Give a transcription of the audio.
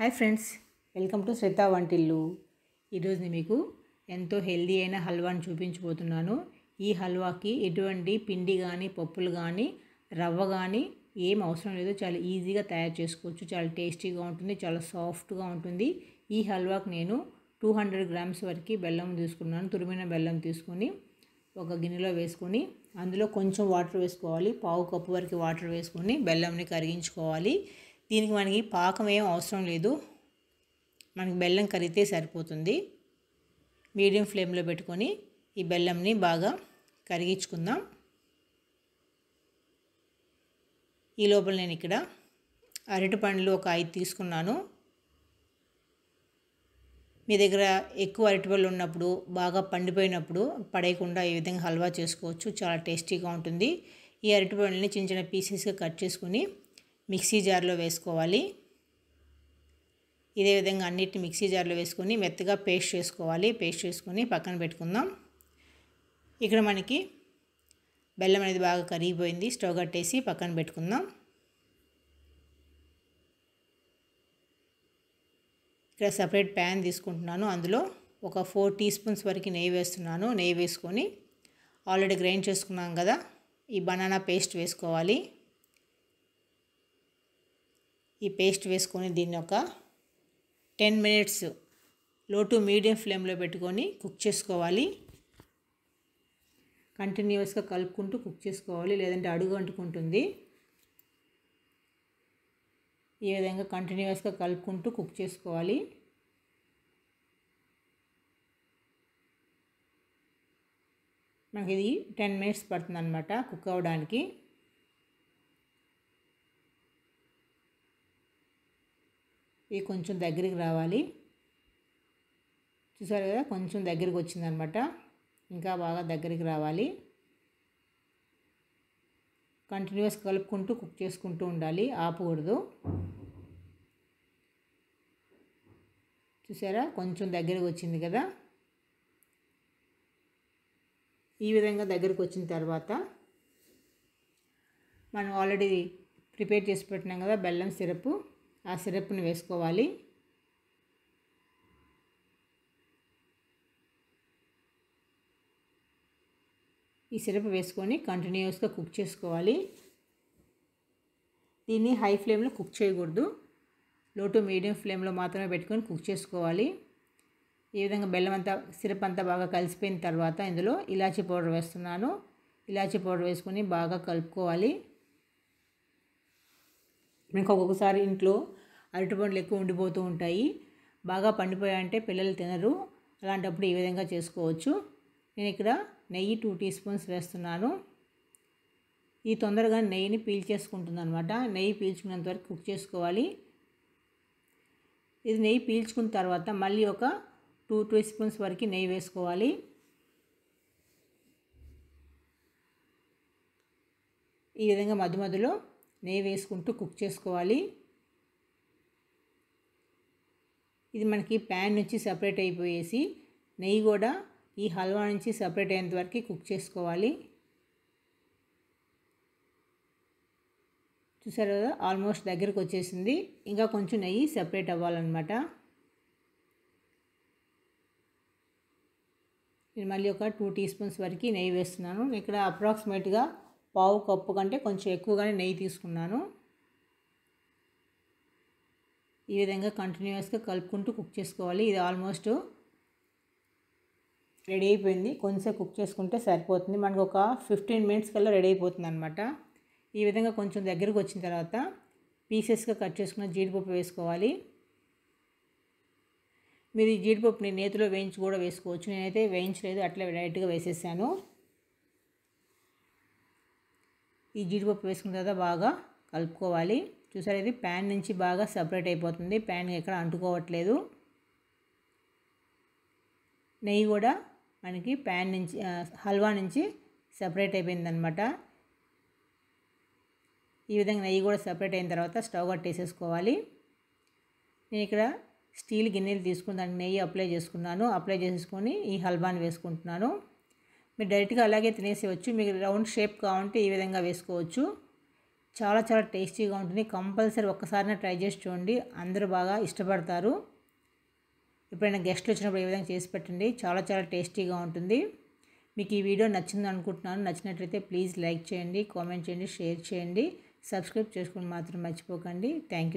hi friends welcome to Shweta వంటిల్లు ఈరోజు నేను మీకు ఎంతో హెల్దీ అయిన హల్వాని చూపించబోతున్నాను ఈ హల్వాకి ఎటువంటి పిండి కానీ పప్పులు కానీ రవ్వ కానీ ఏం అవసరం లేదు చాలా ఈజీగా తయారు చేసుకోవచ్చు చాలా టేస్టీగా ఉంటుంది చాలా సాఫ్ట్గా ఉంటుంది ఈ హల్వాకి నేను టూ హండ్రెడ్ గ్రామ్స్ వరకు బెల్లం తీసుకున్నాను తురిమిన బెల్లం తీసుకొని ఒక గిన్నెలో వేసుకొని అందులో కొంచెం వాటర్ వేసుకోవాలి పావు కప్పు వరకు వాటర్ వేసుకొని బెల్లంని కరిగించుకోవాలి దీనికి మనకి పాకం ఏం అవసరం లేదు మనకి బెల్లం కరిగితే సరిపోతుంది మీడియం ఫ్లేమ్లో పెట్టుకొని ఈ బెల్లంని బాగా కరిగించుకుందాం ఈ లోపల నేను ఇక్కడ అరటి పండ్లు ఒక ఐదు తీసుకున్నాను మీ దగ్గర ఎక్కువ అరటిపళ్ళు ఉన్నప్పుడు బాగా పండిపోయినప్పుడు పడేయకుండా ఈ విధంగా హల్వా చేసుకోవచ్చు చాలా టేస్టీగా ఉంటుంది ఈ అరటిపళ్ళని చిన్న చిన్న పీసెస్గా కట్ చేసుకుని మిక్సీ జార్లో వేసుకోవాలి ఇదే విధంగా అన్నిటిని మిక్సీ జార్లో వేసుకొని మెత్తగా పేస్ట్ చేసుకోవాలి పేస్ట్ చేసుకొని పక్కన పెట్టుకుందాం ఇక్కడ మనకి బెల్లం అనేది బాగా కరిగిపోయింది స్టవ్ కట్టేసి పక్కన పెట్టుకుందాం ఇక్కడ సపరేట్ ప్యాన్ తీసుకుంటున్నాను అందులో ఒక ఫోర్ టీ స్పూన్స్ వరకు నెయ్యి వేస్తున్నాను నెయ్యి వేసుకొని ఆల్రెడీ గ్రైండ్ చేసుకున్నాం కదా ఈ బనానా పేస్ట్ వేసుకోవాలి ఈ పేస్ట్ వేసుకొని దీన్ని ఒక ten minutes low to medium ఫ్లేమ్లో పెట్టుకొని కుక్ చేసుకోవాలి కంటిన్యూస్గా కలుపుకుంటూ కుక్ చేసుకోవాలి లేదంటే అడుగు అంటుకుంటుంది ఈ విధంగా కంటిన్యూస్గా కలుపుకుంటూ కుక్ చేసుకోవాలి నాకు ఇది టెన్ మినిట్స్ పడుతుంది అనమాట కుక్ అవ్వడానికి ఇవి కొంచెం దగ్గరికి రావాలి చూసారు కదా కొంచెం దగ్గరికి వచ్చిందనమాట ఇంకా బాగా దగ్గరికి రావాలి కంటిన్యూస్ కలుపుకుంటూ కుక్ చేసుకుంటూ ఉండాలి ఆపకూడదు చూసారా కొంచెం దగ్గరికి వచ్చింది కదా ఈ విధంగా దగ్గరికి వచ్చిన తర్వాత మనం ఆల్రెడీ ప్రిపేర్ చేసి పెట్టినాం కదా బెల్లం సిరప్ ఆ సిరప్ని వేసుకోవాలి ఈ సిరప్ వేసుకొని కంటిన్యూస్గా కుక్ చేసుకోవాలి దీన్ని హై ఫ్లేమ్లో కుక్ చేయకూడదు లో టు మీడియం ఫ్లేమ్లో మాత్రమే పెట్టుకొని కుక్ చేసుకోవాలి ఈ విధంగా బెల్లం అంతా సిరప్ అంతా బాగా కలిసిపోయిన తర్వాత ఇందులో ఇలాచీ పౌడర్ వేస్తున్నాను ఇలాచీ పౌడర్ వేసుకొని బాగా కలుపుకోవాలి ఇంకా ఒక్కొక్కసారి ఇంట్లో అరటి పండ్లు ఎక్కువ ఉండిపోతూ ఉంటాయి బాగా పండిపోయాయంటే పిల్లలు తినరు అలాంటప్పుడు ఈ విధంగా చేసుకోవచ్చు నేను ఇక్కడ నెయ్యి టూ టీ స్పూన్స్ వేస్తున్నాను ఈ తొందరగా నెయ్యిని పీల్చేసుకుంటుంది అనమాట నెయ్యి పీల్చుకున్నంత వరకు కుక్ చేసుకోవాలి ఇది నెయ్యి పీల్చుకున్న తర్వాత మళ్ళీ ఒక టూ టూ స్పూన్స్ వరకు నెయ్యి వేసుకోవాలి ఈ విధంగా మధ్య మధ్యలో నెయ్యి వేసుకుంటూ కుక్ చేసుకోవాలి ఇది మనకి ప్యాన్ నుంచి సపరేట్ అయిపోయేసి నెయ్యి కూడా ఈ హల్వా నుంచి సపరేట్ అయ్యేంత వరకు కుక్ చేసుకోవాలి చూసారు కదా ఆల్మోస్ట్ దగ్గరకు వచ్చేసింది ఇంకా కొంచెం నెయ్యి సపరేట్ అవ్వాలన్నమాట నేను మళ్ళీ ఒక టూ టీ స్పూన్స్ వరకు నెయ్యి వేస్తున్నాను ఇక్కడ అప్రాక్సిమేట్గా పావు కప్పు కంటే కొంచెం ఎక్కువగానే నెయ్యి తీసుకున్నాను ఈ విధంగా కంటిన్యూస్గా కలుపుకుంటూ కుక్ చేసుకోవాలి ఇది ఆల్మోస్ట్ రెడీ అయిపోయింది కొంచెం కుక్ చేసుకుంటే సరిపోతుంది మనకు ఒక ఫిఫ్టీన్ మినిట్స్ కల్లా రెడీ అయిపోతుంది అనమాట ఈ విధంగా కొంచెం దగ్గరకు వచ్చిన తర్వాత పీసెస్గా కట్ చేసుకున్న జీడిపప్పు వేసుకోవాలి మీరు ఈ జీడిపప్పుని నేతిలో వేయించి కూడా వేసుకోవచ్చు నేనైతే వేయించలేదు అట్లా డైరెక్ట్గా వేసేసాను ఈ జీడిపప్పు వేసుకున్న తర్వాత బాగా కలుపుకోవాలి చూసారు ఇది ప్యాన్ నుంచి బాగా సపరేట్ అయిపోతుంది ప్యాన్ ఎక్కడ అంటుకోవట్లేదు నెయ్యి కూడా మనకి ప్యాన్ నుంచి హల్వా నుంచి సపరేట్ అయిపోయిందనమాట ఈ విధంగా నెయ్యి కూడా సపరేట్ అయిన తర్వాత స్టవ్ కట్టేసేసుకోవాలి నేను ఇక్కడ స్టీల్ గిన్నెలు తీసుకుని దానికి నెయ్యి అప్లై చేసుకున్నాను అప్లై చేసుకొని ఈ హల్వాని వేసుకుంటున్నాను మీరు డైరెక్ట్గా అలాగే తినేసేవచ్చు మీకు రౌండ్ షేప్ కావాలంటే ఈ విధంగా వేసుకోవచ్చు చాలా చాలా టేస్టీగా ఉంటుంది కంపల్సరీ ఒక్కసారి ట్రై చేసి చూడండి అందరూ బాగా ఇష్టపడతారు ఎప్పుడైనా గెస్ట్లు వచ్చినప్పుడు ఏ విధంగా చేసి పెట్టండి చాలా చాలా టేస్టీగా ఉంటుంది మీకు ఈ వీడియో నచ్చింది అనుకుంటున్నాను నచ్చినట్లయితే ప్లీజ్ లైక్ చేయండి కామెంట్ చేయండి షేర్ చేయండి సబ్స్క్రైబ్ చేసుకుని మాత్రం మర్చిపోకండి థ్యాంక్ యూ